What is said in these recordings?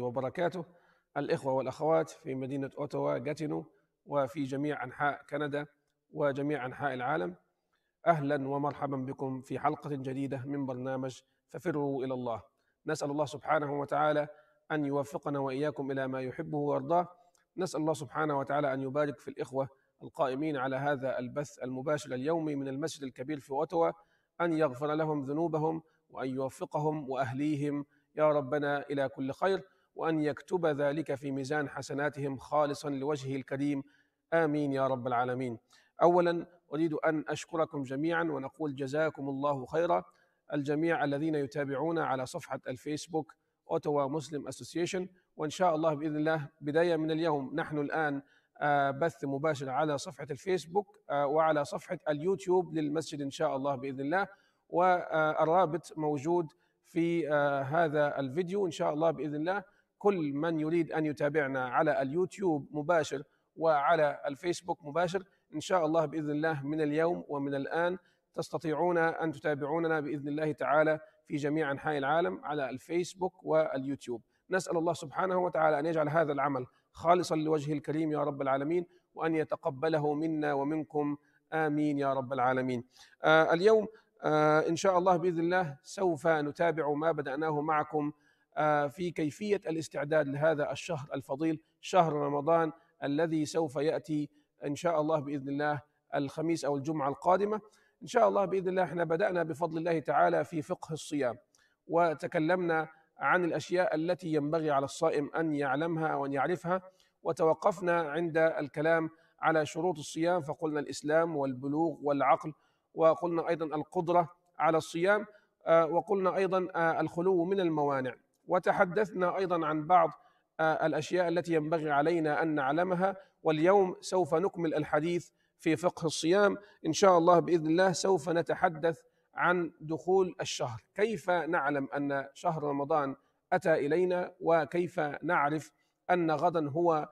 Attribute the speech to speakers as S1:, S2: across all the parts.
S1: وبركاته الإخوة والأخوات في مدينة أوتوا جاتينو وفي جميع أنحاء كندا وجميع أنحاء العالم أهلا ومرحبا بكم في حلقة جديدة من برنامج ففروا إلى الله نسأل الله سبحانه وتعالى أن يوفقنا وإياكم إلى ما يحبه ويرضاه نسأل الله سبحانه وتعالى أن يبارك في الإخوة القائمين على هذا البث المباشر اليومي من المسجد الكبير في أوتوا أن يغفر لهم ذنوبهم وأن يوفقهم وأهليهم يا ربنا إلى كل خير وأن يكتب ذلك في ميزان حسناتهم خالصا لوجهه الكريم آمين يا رب العالمين أولا أريد أن أشكركم جميعا ونقول جزاكم الله خيرا الجميع الذين يتابعون على صفحة الفيسبوك أوتوا مسلم أسوسيشن وإن شاء الله بإذن الله بداية من اليوم نحن الآن آه، بث مباشر على صفحة الفيسبوك آه، وعلى صفحة اليوتيوب للمسجد إن شاء الله بإذن الله والرابط موجود في آه، هذا الفيديو إن شاء الله بإذن الله كل من يريد أن يتابعنا على اليوتيوب مباشر وعلى الفيسبوك مباشر إن شاء الله بإذن الله من اليوم ومن الآن تستطيعون أن تتابعوننا بإذن الله تعالى في جميع أنحاء العالم على الفيسبوك واليوتيوب نسأل الله سبحانه وتعالى أن يجعل هذا العمل خالصا لوجه الكريم يا رب العالمين وأن يتقبله منا ومنكم آمين يا رب العالمين آه اليوم آه إن شاء الله بإذن الله سوف نتابع ما بدأناه معكم آه، في كيفيه الاستعداد لهذا الشهر الفضيل شهر رمضان الذي سوف ياتي ان شاء الله باذن الله الخميس او الجمعه القادمه ان شاء الله باذن الله احنا بدانا بفضل الله تعالى في فقه الصيام وتكلمنا عن الاشياء التي ينبغي على الصائم ان يعلمها وان يعرفها وتوقفنا عند الكلام على شروط الصيام فقلنا الاسلام والبلوغ والعقل وقلنا ايضا القدره على الصيام آه، وقلنا ايضا آه، الخلو من الموانع وتحدثنا ايضا عن بعض آه، الاشياء التي ينبغي علينا ان نعلمها واليوم سوف نكمل الحديث في فقه الصيام ان شاء الله باذن الله سوف نتحدث عن دخول الشهر كيف نعلم ان شهر رمضان اتى الينا وكيف نعرف ان غدا هو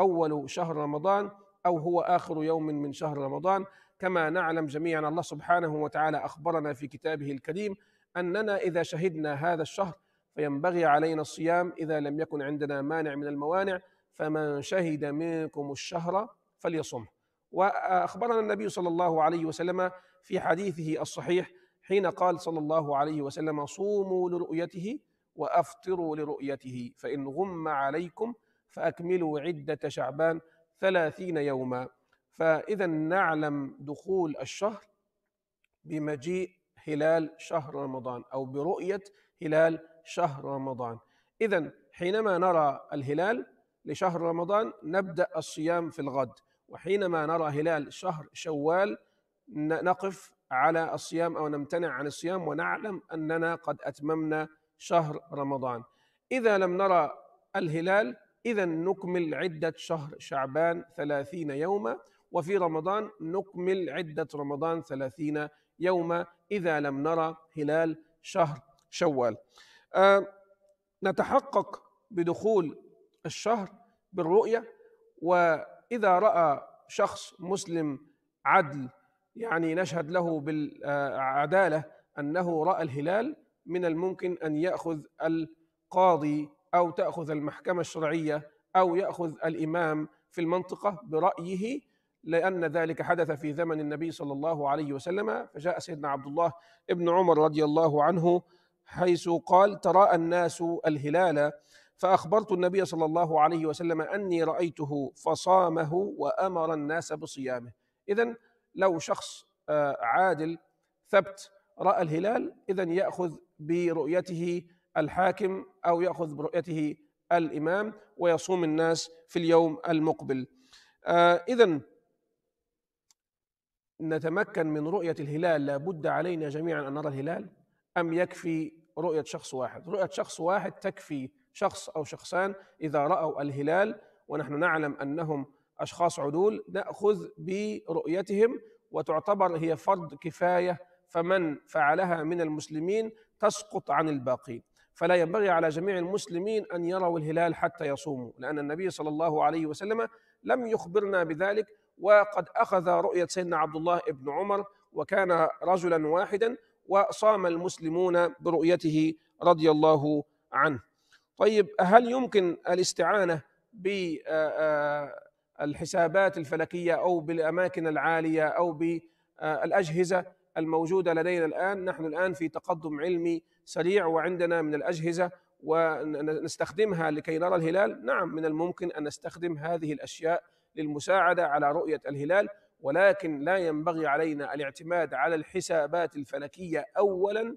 S1: اول شهر رمضان او هو اخر يوم من شهر رمضان كما نعلم جميعا الله سبحانه وتعالى اخبرنا في كتابه الكريم اننا اذا شهدنا هذا الشهر فينبغي علينا الصيام إذا لم يكن عندنا مانع من الموانع فمن شهد منكم الشهر فليصمه وأخبرنا النبي صلى الله عليه وسلم في حديثه الصحيح حين قال صلى الله عليه وسلم صوموا لرؤيته وأفطروا لرؤيته فإن غم عليكم فأكملوا عدة شعبان ثلاثين يوما فإذا نعلم دخول الشهر بمجيء هلال شهر رمضان أو برؤية هلال شهر رمضان إذا حينما نرى الهلال لشهر رمضان نبدأ الصيام في الغد وحينما نرى هلال شهر شوال نقف على الصيام أو نمتنع عن الصيام ونعلم أننا قد أتممنا شهر رمضان إذا لم نرى الهلال إذا نكمل عدة شهر شعبان ثلاثين يوما وفي رمضان نكمل عدة رمضان ثلاثين يوما إذا لم نرى هلال شهر شوال آه، نتحقق بدخول الشهر بالرؤية وإذا رأى شخص مسلم عدل يعني نشهد له بالعدالة أنه رأى الهلال من الممكن أن يأخذ القاضي أو تأخذ المحكمة الشرعية أو يأخذ الإمام في المنطقة برأيه لأن ذلك حدث في زمن النبي صلى الله عليه وسلم فجاء سيدنا عبد الله ابن عمر رضي الله عنه حيث قال تراءى الناس الهلال فأخبرت النبي صلى الله عليه وسلم أني رأيته فصامه وأمر الناس بصيامه إذا لو شخص آه، عادل ثبت رأى الهلال إذا يأخذ برؤيته الحاكم أو يأخذ برؤيته الإمام ويصوم الناس في اليوم المقبل آه، إذا نتمكن من رؤية الهلال لابد علينا جميعا أن نرى الهلال أم يكفي رؤية شخص واحد رؤية شخص واحد تكفي شخص أو شخصان إذا رأوا الهلال ونحن نعلم أنهم أشخاص عدول نأخذ برؤيتهم وتعتبر هي فرض كفاية فمن فعلها من المسلمين تسقط عن الباقين فلا ينبغي على جميع المسلمين أن يروا الهلال حتى يصوموا لأن النبي صلى الله عليه وسلم لم يخبرنا بذلك وقد أخذ رؤية سيدنا عبد الله بن عمر وكان رجلا واحدا وصام المسلمون برؤيته رضي الله عنه طيب هل يمكن الاستعانة بالحسابات آه، آه، الفلكية أو بالأماكن العالية أو بالأجهزة آه، الموجودة لدينا الآن نحن الآن في تقدم علمي سريع وعندنا من الأجهزة ونستخدمها لكي نرى الهلال نعم من الممكن أن نستخدم هذه الأشياء للمساعدة على رؤية الهلال ولكن لا ينبغي علينا الاعتماد على الحسابات الفلكيه اولا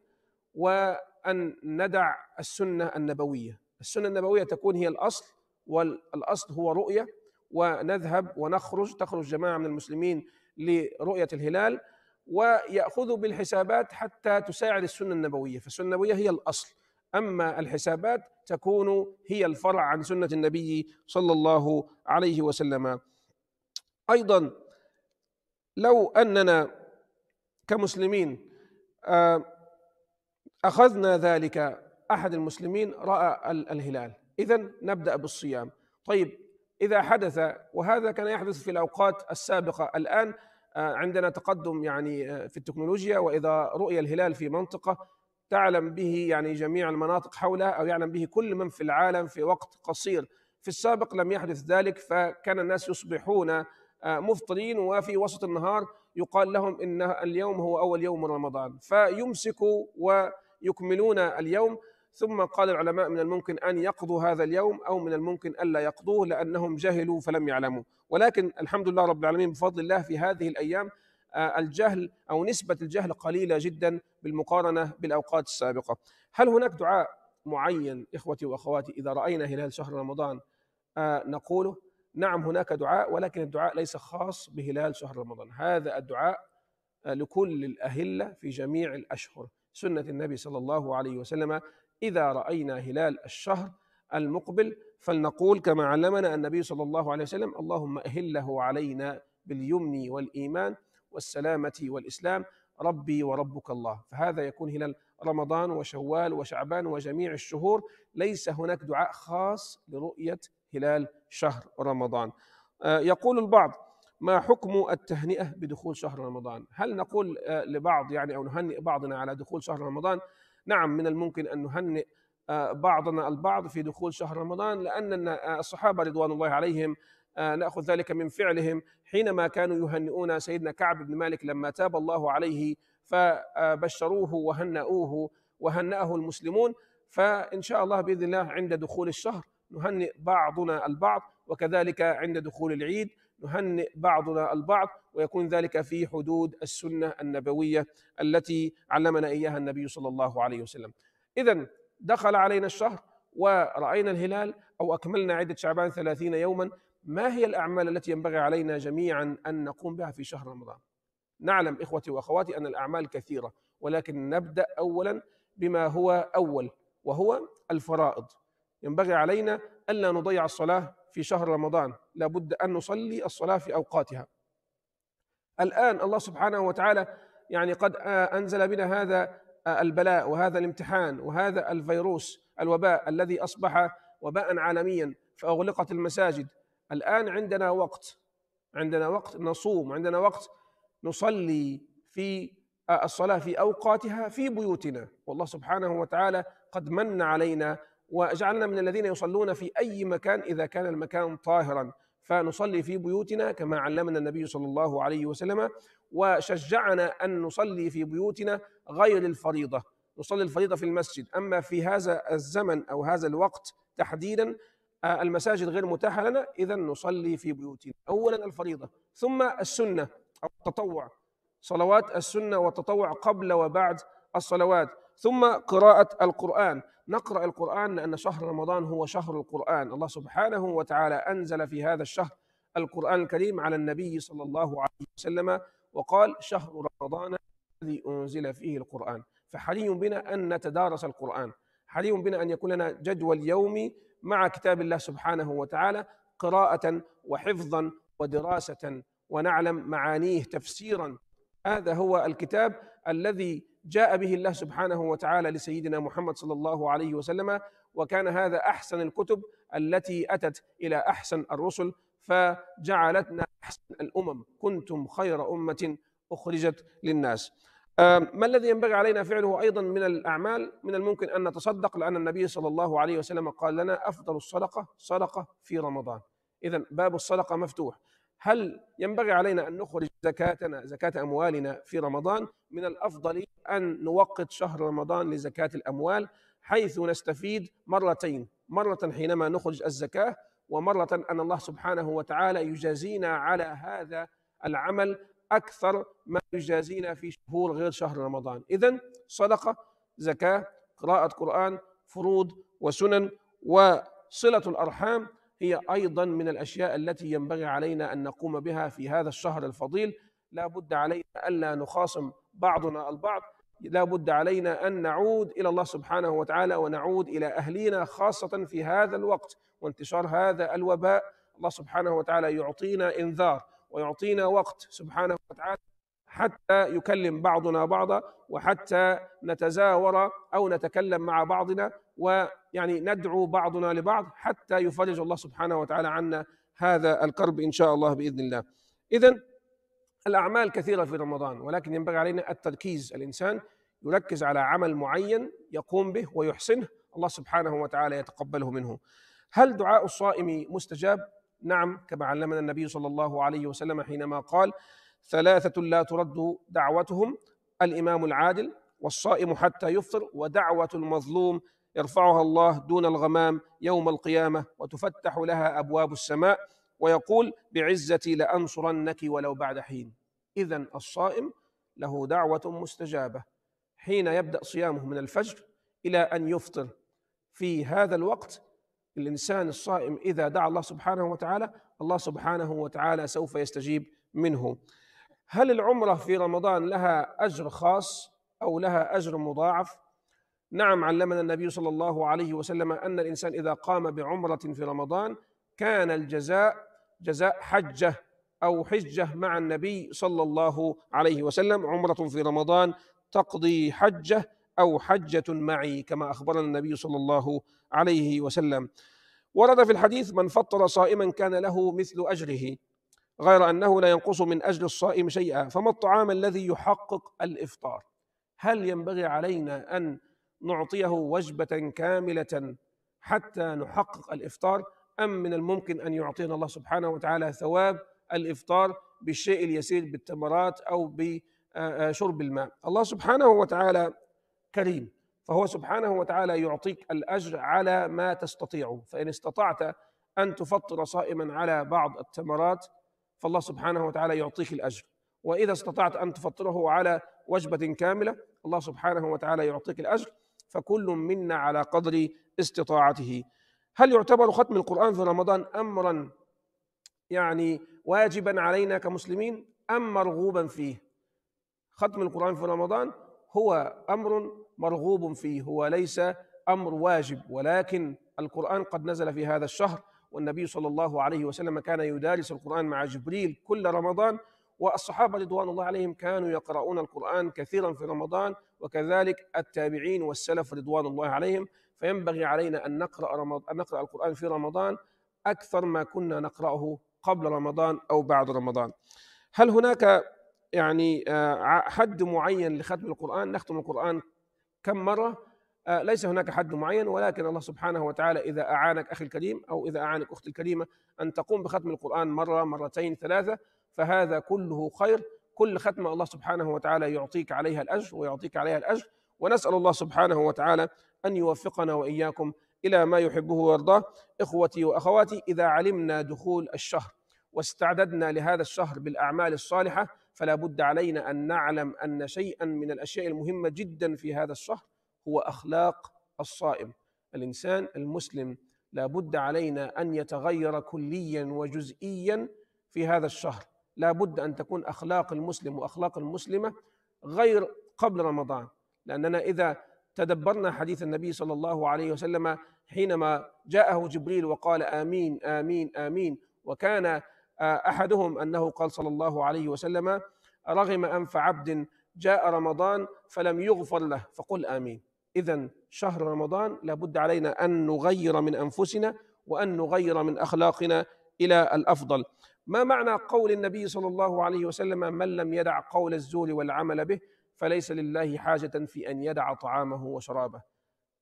S1: وان ندع السنه النبويه السنه النبويه تكون هي الاصل والاصل هو رؤيه ونذهب ونخرج تخرج جماعه من المسلمين لرؤيه الهلال ويأخذوا بالحسابات حتى تساعد السنة النبوية فالسنة النبوية هي الأصل أما الحسابات تكون هي الفرع عن سنة النبي صلى الله عليه وسلم أيضا لو اننا كمسلمين آه، اخذنا ذلك احد المسلمين راى الهلال اذا نبدا بالصيام طيب اذا حدث وهذا كان يحدث في الاوقات السابقه الان آه، عندنا تقدم يعني آه، في التكنولوجيا واذا رؤي الهلال في منطقه تعلم به يعني جميع المناطق حولها او يعلم به كل من في العالم في وقت قصير في السابق لم يحدث ذلك فكان الناس يصبحون آه، مفطرين وفي وسط النهار يقال لهم ان اليوم هو اول يوم من رمضان فيمسكوا ويكملون اليوم ثم قال العلماء من الممكن ان يقضوا هذا اليوم او من الممكن الا يقضوه لانهم جهلوا فلم يعلموا ولكن الحمد لله رب العالمين بفضل الله في هذه الايام آه، الجهل او نسبه الجهل قليله جدا بالمقارنه بالاوقات السابقه. هل هناك دعاء معين اخوتي واخواتي اذا راينا هلال شهر رمضان آه، نقوله؟ نعم هناك دعاء ولكن الدعاء ليس خاص بهلال شهر رمضان هذا الدعاء آه، لكل الأهلة في جميع الأشهر سنة النبي صلى الله عليه وسلم إذا رأينا هلال الشهر المقبل فلنقول كما علمنا النبي صلى الله عليه وسلم اللهم أهله علينا باليمن والإيمان والسلامة والإسلام ربي وربك الله فهذا يكون هلال رمضان وشوال وشعبان وجميع الشهور ليس هناك دعاء خاص لرؤية هلال شهر رمضان آه، يقول البعض ما حكم التهنئة بدخول شهر رمضان هل نقول آه، لبعض يعني أو نهنئ بعضنا على دخول شهر رمضان نعم من الممكن أن نهنئ آه، بعضنا البعض في دخول شهر رمضان لأن الصحابة رضوان الله عليهم ناخذ ذلك من فعلهم حينما كانوا يهنئون سيدنا كعب بن مالك لما تاب الله عليه فبشروه وهنأوه وهنأه المسلمون فإن شاء الله بإذن الله عند دخول الشهر نهنئ بعضنا البعض وكذلك عند دخول العيد نهنئ بعضنا البعض ويكون ذلك في حدود السنه النبويه التي علمنا اياها النبي صلى الله عليه وسلم. اذا دخل علينا الشهر ورأينا الهلال أو أكملنا عدة شعبان ثلاثين يوما ما هي الأعمال التي ينبغي علينا جميعا أن نقوم بها في شهر رمضان نعلم إخوتي وأخواتي أن الأعمال كثيرة ولكن نبدأ أولا بما هو أول وهو الفرائض ينبغي علينا ألا نضيع الصلاة في شهر رمضان لابد أن نصلي الصلاة في أوقاتها الآن الله سبحانه وتعالى يعني قد أنزل بنا هذا البلاء وهذا الامتحان وهذا الفيروس الوباء الذي أصبح وباء عالميا فأغلقت المساجد الآن عندنا وقت عندنا وقت نصوم عندنا وقت نصلي في الصلاة في أوقاتها في بيوتنا والله سبحانه وتعالى قد من علينا واجعلنا من الذين يصلون في أي مكان إذا كان المكان طاهرا فنصلي في بيوتنا كما علمنا النبي صلى الله عليه وسلم وشجعنا أن نصلي في بيوتنا غير الفريضة نصلي الفريضة في المسجد أما في هذا الزمن أو هذا الوقت تحديدا آه، المساجد غير متاحة لنا إذا نصلي في بيوتنا أولا الفريضة ثم السنة أو التطوع صلوات السنة والتطوع قبل وبعد الصلوات ثم قراءة القرآن نقرأ القرآن لأن شهر رمضان هو شهر القرآن الله سبحانه وتعالى أنزل في هذا الشهر القرآن الكريم على النبي صلى الله عليه وسلم وقال شهر رمضان الذي أنزل فيه القرآن فحري بنا أن نتدارس القرآن حري بنا أن يكون لنا جدول يومي مع كتاب الله سبحانه وتعالى قراءة وحفظا ودراسة ونعلم معانيه تفسيرا هذا هو الكتاب الذي جاء به الله سبحانه وتعالى لسيدنا محمد صلى الله عليه وسلم وكان هذا أحسن الكتب التي أتت إلى أحسن الرسل فجعلتنا أحسن الأمم كنتم خير أمة أخرجت للناس آه، ما الذي ينبغي علينا فعله أيضا من الأعمال من الممكن أن نتصدق لأن النبي صلى الله عليه وسلم قال لنا أفضل الصدقة صدقة في رمضان إذا باب الصدقة مفتوح هل ينبغي علينا أن نخرج زكاتنا زكاة أموالنا في رمضان من الأفضل أن نوقت شهر رمضان لزكاة الأموال حيث نستفيد مرتين مرة حينما نخرج الزكاة ومرة أن الله سبحانه وتعالى يجازينا على هذا العمل أكثر ما يجازينا في شهور غير شهر رمضان إذا صدقة زكاة قراءة قرآن فروض وسنن وصلة الأرحام هي أيضا من الأشياء التي ينبغي علينا أن نقوم بها في هذا الشهر الفضيل لا بد علينا ألا نخاصم بعضنا البعض لا بد علينا أن نعود إلى الله سبحانه وتعالى ونعود إلى أهلنا خاصة في هذا الوقت وانتشار هذا الوباء الله سبحانه وتعالى يعطينا إنذار ويعطينا وقت سبحانه وتعالى حتى يكلم بعضنا بعضا وحتى نتزاور او نتكلم مع بعضنا ويعني ندعو بعضنا لبعض حتى يفرج الله سبحانه وتعالى عنا هذا الكرب ان شاء الله باذن الله. اذا الاعمال كثيره في رمضان ولكن ينبغي علينا التركيز، الانسان يركز على عمل معين يقوم به ويحسنه الله سبحانه وتعالى يتقبله منه. هل دعاء الصائم مستجاب؟ نعم كما علمنا النبي صلى الله عليه وسلم حينما قال: ثلاثة لا ترد دعوتهم الإمام العادل والصائم حتى يفطر ودعوة المظلوم يرفعها الله دون الغمام يوم القيامه وتفتح لها ابواب السماء ويقول بعزتي لانصرنك ولو بعد حين اذا الصائم له دعوه مستجابه حين يبدا صيامه من الفجر الى ان يفطر في هذا الوقت الانسان الصائم اذا دعا الله سبحانه وتعالى الله سبحانه وتعالى سوف يستجيب منه هل العمره في رمضان لها اجر خاص او لها اجر مضاعف نعم علمنا النبي صلى الله عليه وسلم أن الإنسان إذا قام بعمرة في رمضان كان الجزاء جزاء حجة أو حجة مع النبي صلى الله عليه وسلم عمرة في رمضان تقضي حجة أو حجة معي كما أخبرنا النبي صلى الله عليه وسلم ورد في الحديث من فطر صائما كان له مثل أجره غير أنه لا ينقص من أجل الصائم شيئا فما الطعام الذي يحقق الإفطار هل ينبغي علينا أن نعطيه وجبة كاملة حتى نحقق الإفطار أم من الممكن أن يعطينا الله سبحانه وتعالى ثواب الإفطار بالشيء اليسير بالتمرات أو بشرب الماء الله سبحانه وتعالى كريم فهو سبحانه وتعالى يعطيك الأجر على ما تستطيع فإن استطعت أن تفطر صائما على بعض التمرات فالله سبحانه وتعالى يعطيك الأجر وإذا استطعت أن تفطره على وجبة كاملة الله سبحانه وتعالى يعطيك الأجر فكل منا على قدر استطاعته هل يعتبر ختم القرآن في رمضان أمرا يعني واجبا علينا كمسلمين أم مرغوبا فيه ختم القرآن في رمضان هو أمر مرغوب فيه هو ليس أمر واجب ولكن القرآن قد نزل في هذا الشهر والنبي صلى الله عليه وسلم كان يدارس القرآن مع جبريل كل رمضان والصحابة رضوان الله عليهم كانوا يقرؤون القرآن كثيرا في رمضان وكذلك التابعين والسلف رضوان الله عليهم فينبغي علينا أن نقرأ, رمض... أن نقرأ القرآن في رمضان أكثر ما كنا نقرأه قبل رمضان أو بعد رمضان هل هناك يعني آه، حد معين لختم القرآن نختم القرآن كم مرة آه، ليس هناك حد معين ولكن الله سبحانه وتعالى إذا أعانك أخي الكريم أو إذا أعانك أختي الكريمة أن تقوم بختم القرآن مرة مرتين ثلاثة فهذا كله خير كل ختمة الله سبحانه وتعالى يعطيك عليها الأجر ويعطيك عليها الأجر ونسأل الله سبحانه وتعالى أن يوفقنا وإياكم إلى ما يحبه ويرضاه إخوتي وأخواتي إذا علمنا دخول الشهر واستعددنا لهذا الشهر بالأعمال الصالحة فلا بد علينا أن نعلم أن شيئا من الأشياء المهمة جدا في هذا الشهر هو أخلاق الصائم الإنسان المسلم لا بد علينا أن يتغير كليا وجزئيا في هذا الشهر لا بد أن تكون أخلاق المسلم وأخلاق المسلمة غير قبل رمضان لأننا إذا تدبرنا حديث النبي صلى الله عليه وسلم حينما جاءه جبريل وقال آمين آمين آمين وكان آه، أحدهم أنه قال صلى الله عليه وسلم رغم أنف عبد جاء رمضان فلم يغفر له فقل آمين إذا شهر رمضان لابد علينا أن نغير من أنفسنا وأن نغير من أخلاقنا إلى الأفضل ما معنى قول النبي صلى الله عليه وسلم من لم يدع قول الزور والعمل به فليس لله حاجة في أن يدع طعامه وشرابه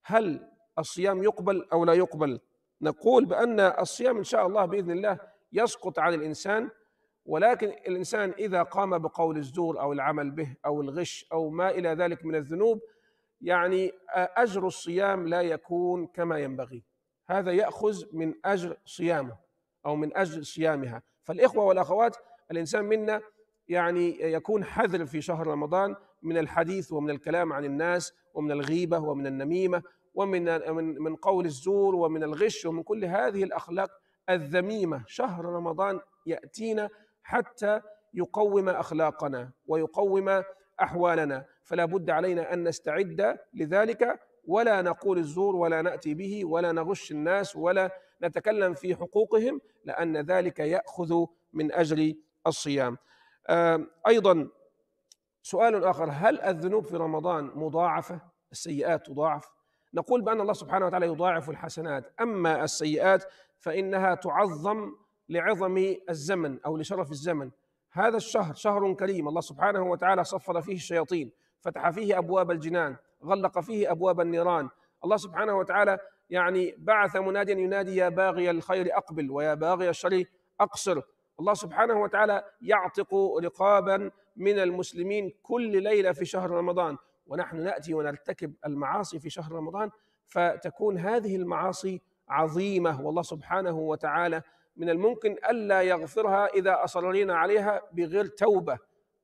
S1: هل الصيام يقبل أو لا يقبل نقول بأن الصيام إن شاء الله بإذن الله يسقط عن الإنسان ولكن الإنسان إذا قام بقول الزور أو العمل به أو الغش أو ما إلى ذلك من الذنوب يعني أجر الصيام لا يكون كما ينبغي هذا يأخذ من أجر صيامه أو من أجر صيامها فالإخوة والأخوات الإنسان منا يعني يكون حذر في شهر رمضان من الحديث ومن الكلام عن الناس ومن الغيبة ومن النميمة ومن من قول الزور ومن الغش ومن كل هذه الأخلاق الذميمة شهر رمضان يأتينا حتى يقوم أخلاقنا ويقوم أحوالنا فلا بد علينا أن نستعد لذلك ولا نقول الزور ولا نأتي به ولا نغش الناس ولا نتكلم في حقوقهم لأن ذلك يأخذ من أجل الصيام أيضا سؤال آخر هل الذنوب في رمضان مضاعفة السيئات تضاعف نقول بأن الله سبحانه وتعالى يضاعف الحسنات أما السيئات فإنها تعظم لعظم الزمن أو لشرف الزمن هذا الشهر شهر كريم الله سبحانه وتعالى صفر فيه الشياطين فتح فيه أبواب الجنان غلق فيه أبواب النيران الله سبحانه وتعالى يعني بعث مناديا ينادي يا باغي الخير أقبل ويا باغي الشر أقصر الله سبحانه وتعالى يعتق رقابا من المسلمين كل ليلة في شهر رمضان ونحن نأتي ونرتكب المعاصي في شهر رمضان فتكون هذه المعاصي عظيمة والله سبحانه وتعالى من الممكن ألا يغفرها إذا أصررنا عليها بغير توبة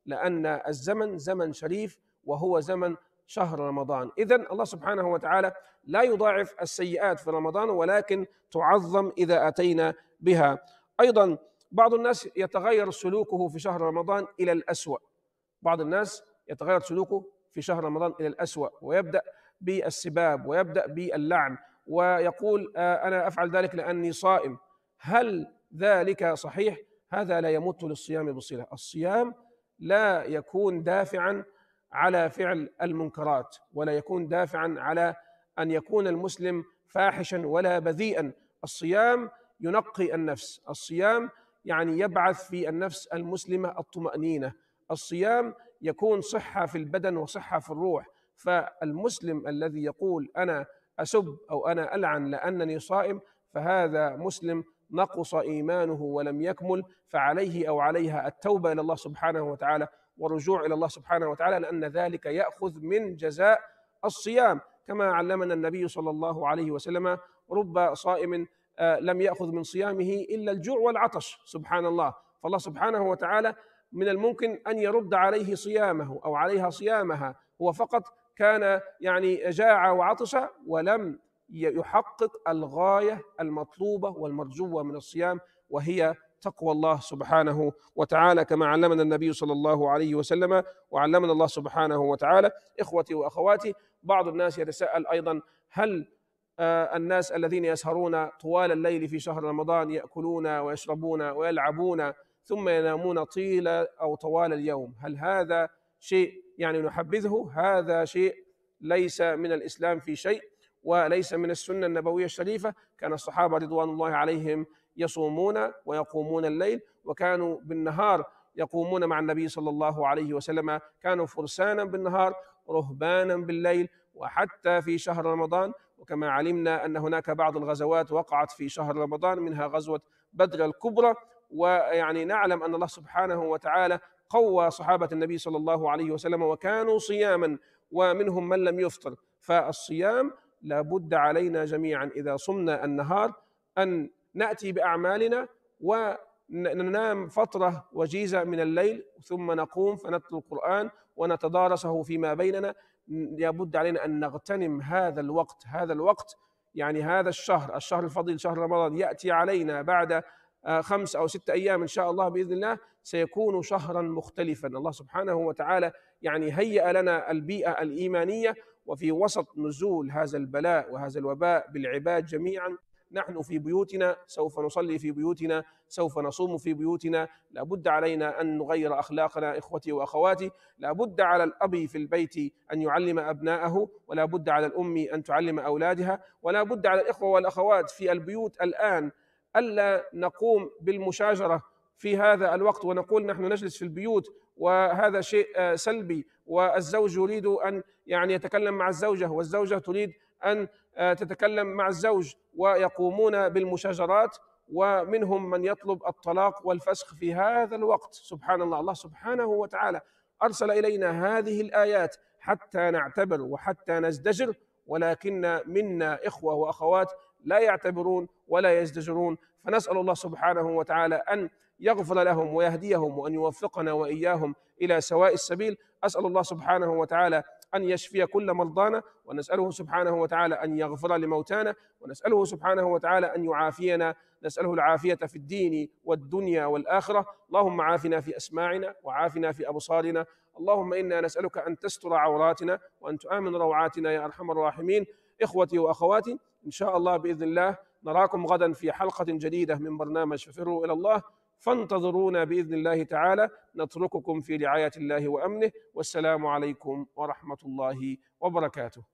S1: لأن الزمن زمن شريف وهو زمن شهر رمضان إذا الله سبحانه وتعالى لا يضاعف السيئات في رمضان ولكن تعظم إذا أتينا بها أيضا بعض الناس يتغير سلوكه في شهر رمضان إلى الأسوأ بعض الناس يتغير سلوكه في شهر رمضان إلى الأسوأ ويبدأ بالسباب ويبدأ باللعن ويقول آه، أنا أفعل ذلك لأني صائم هل ذلك صحيح؟ هذا لا يمت للصيام بصلة الصيام لا يكون دافعا على فعل المنكرات ولا يكون دافعا على ان يكون المسلم فاحشا ولا بذيئا الصيام ينقي النفس الصيام يعني يبعث في النفس المسلمه الطمانينه الصيام يكون صحه في البدن وصحه في الروح فالمسلم الذي يقول انا اسب او انا العن لانني صائم فهذا مسلم نقص ايمانه ولم يكمل فعليه او عليها التوبه الى الله سبحانه وتعالى ورجوع الى الله سبحانه وتعالى لان ذلك ياخذ من جزاء الصيام كما علمنا النبي صلى الله عليه وسلم رب صائم آه، لم ياخذ من صيامه الا الجوع والعطش سبحان الله فالله سبحانه وتعالى من الممكن ان يرد عليه صيامه او عليها صيامها هو فقط كان يعني جاع وعطش ولم يحقق الغايه المطلوبه والمرجوه من الصيام وهي تقوى الله سبحانه وتعالى كما علمنا النبي صلى الله عليه وسلم وعلمنا الله سبحانه وتعالى إخوتي وأخواتي بعض الناس يتساءل أيضا هل آه، الناس الذين يسهرون طوال الليل في شهر رمضان يأكلون ويشربون ويلعبون ثم ينامون طيل أو طوال اليوم هل هذا شيء يعني نحبذه هذا شيء ليس من الإسلام في شيء وليس من السنة النبوية الشريفة كان الصحابة رضوان الله عليهم يصومون ويقومون الليل وكانوا بالنهار يقومون مع النبي صلى الله عليه وسلم كانوا فرسانا بالنهار رهبانا بالليل وحتى في شهر رمضان وكما علمنا أن هناك بعض الغزوات وقعت في شهر رمضان منها غزوة بدر الكبرى ويعني نعلم أن الله سبحانه وتعالى قوى صحابة النبي صلى الله عليه وسلم وكانوا صياما ومنهم من لم يفطر فالصيام لابد علينا جميعا إذا صمنا النهار أن ناتي باعمالنا وننام فتره وجيزه من الليل ثم نقوم فنتلو القران ونتدارسه فيما بيننا لابد علينا ان نغتنم هذا الوقت هذا الوقت يعني هذا الشهر الشهر الفضيل شهر رمضان ياتي علينا بعد آه، خمس أو ست أيام إن شاء الله بإذن الله سيكون شهرا مختلفا الله سبحانه وتعالى يعني هيأ لنا البيئة الإيمانية وفي وسط نزول هذا البلاء وهذا الوباء بالعباد جميعا نحن في بيوتنا سوف نصلي في بيوتنا سوف نصوم في بيوتنا لابد علينا أن نغير أخلاقنا إخوتي وأخواتي لابد على الأب في البيت أن يعلم أبناءه ولا بد على الأم أن تعلم أولادها ولا بد على الإخوة والأخوات في البيوت الآن ألا نقوم بالمشاجرة في هذا الوقت ونقول نحن نجلس في البيوت وهذا شيء آه، سلبي والزوج يريد ان يعني يتكلم مع الزوجه والزوجه تريد أن آه، تتكلم مع الزوج ويقومون بالمشاجرات ومنهم من يطلب الطلاق والفسخ في هذا الوقت سبحان الله الله سبحانه وتعالى أرسل إلينا هذه الآيات حتى نعتبر وحتى نزدجر ولكن منا إخوة وأخوات لا يعتبرون ولا يزدجرون فنسأل الله سبحانه وتعالى أن يغفر لهم ويهديهم وأن يوفقنا وإياهم إلى سواء السبيل أسأل الله سبحانه وتعالى أن يشفي كل مرضانا ونسأله سبحانه وتعالى أن يغفر لموتانا ونسأله سبحانه وتعالى أن يعافينا نسأله العافية في الدين والدنيا والآخرة اللهم عافنا في أسماعنا وعافنا في أبصارنا اللهم إنا نسألك أن تستر عوراتنا وأن تؤمن روعاتنا يا أرحم الراحمين إخوتي وأخواتي إن شاء الله بإذن الله نراكم غدا في حلقة جديدة من برنامج ففروا إلى الله فانتظرونا باذن الله تعالى نترككم في رعايه الله وامنه والسلام عليكم ورحمه الله وبركاته